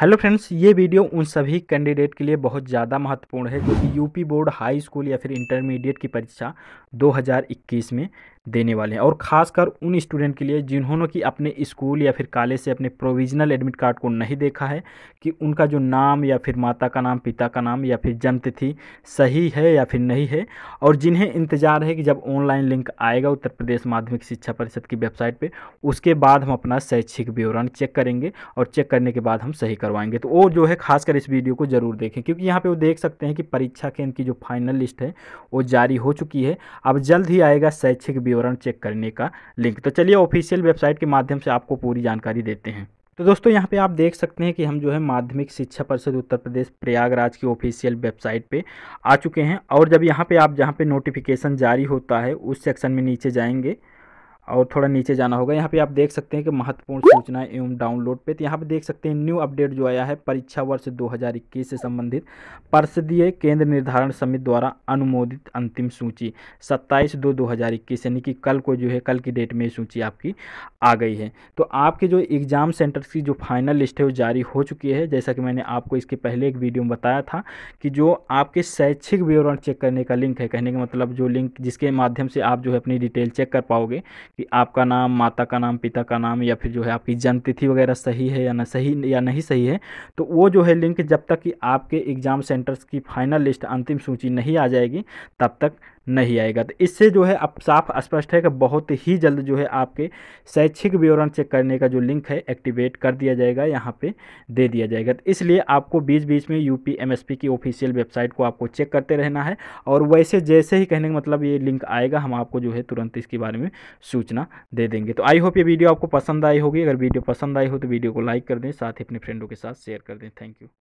hello friends ये video उन सभी कैंडिडेट के लिए बहुत ज़्यादा महत्वपूर्ण है जो कि यूपी बोर्ड हाई स्कूल या फिर इंटरमीडिएट की परीक्षा 2021 में देने वाले हैं और ख़ासकर उन स्टूडेंट के लिए जिन्होंने कि अपने स्कूल या फिर कॉलेज से अपने प्रोविजनल एडमिट कार्ड को नहीं देखा है कि उनका जो नाम या फिर माता का नाम पिता का नाम या फिर जन्मतिथि सही है या फिर नहीं है और जिन्हें इंतज़ार है कि जब ऑनलाइन लिंक आएगा उत्तर प्रदेश माध्यमिक शिक्षा परिषद की वेबसाइट पर उसके बाद हम अपना शैक्षिक विवरण चेक करेंगे और चेक करने के बाद हम सही करवाएंगे तो वो जो है खासकर इस वीडियो को ज़रूर देखें क्योंकि यहाँ पे वो देख सकते हैं कि परीक्षा केंद्र की जो फाइनल लिस्ट है वो जारी हो चुकी है अब जल्द ही आएगा शैक्षिक विवरण चेक करने का लिंक तो चलिए ऑफिशियल वेबसाइट के माध्यम से आपको पूरी जानकारी देते हैं तो दोस्तों यहाँ पे आप देख सकते हैं कि हम जो है माध्यमिक शिक्षा परिषद उत्तर प्रदेश प्रयागराज की ऑफिशियल वेबसाइट पे आ चुके हैं और जब यहाँ पे आप जहाँ पे नोटिफिकेशन जारी होता है उस सेक्शन में नीचे जाएंगे और थोड़ा नीचे जाना होगा यहाँ पे आप देख सकते हैं कि महत्वपूर्ण सूचना एवं डाउनलोड पे तो यहाँ पे देख सकते हैं न्यू अपडेट जो आया है परीक्षा वर्ष 2021 से संबंधित पर्षदीय केंद्र निर्धारण समिति द्वारा अनुमोदित अंतिम सूची 27 दो 2021 यानी कि कल को जो है कल की डेट में सूची आपकी आ गई है तो आपके जो एग्ज़ाम सेंटर्स की जो फाइनल लिस्ट है वो जारी हो चुकी है जैसा कि मैंने आपको इसके पहले एक वीडियो में बताया था कि जो आपके शैक्षिक विवरण चेक करने का लिंक है कहने का मतलब जो लिंक जिसके माध्यम से आप जो है अपनी डिटेल चेक कर पाओगे कि आपका नाम माता का नाम पिता का नाम या फिर जो है आपकी जन्म तिथि वगैरह सही है या ना सही या नहीं सही है तो वो जो है लिंक जब तक कि आपके एग्ज़ाम सेंटर्स की फाइनल लिस्ट अंतिम सूची नहीं आ जाएगी तब तक नहीं आएगा तो इससे जो है अब साफ स्पष्ट है कि बहुत ही जल्द जो है आपके शैक्षिक विवरण चेक करने का जो लिंक है एक्टिवेट कर दिया जाएगा यहाँ पे दे दिया जाएगा तो इसलिए आपको बीच बीच में यू पी की ऑफिशियल वेबसाइट को आपको चेक करते रहना है और वैसे जैसे ही कहने का मतलब ये लिंक आएगा हम आपको जो है तुरंत इसके बारे में सूचना दे देंगे तो आई होप ये वीडियो आपको पसंद आई होगी अगर वीडियो पसंद आई हो तो वीडियो को लाइक कर दें साथ ही अपने फ्रेंडों के साथ शेयर कर दें थैंक यू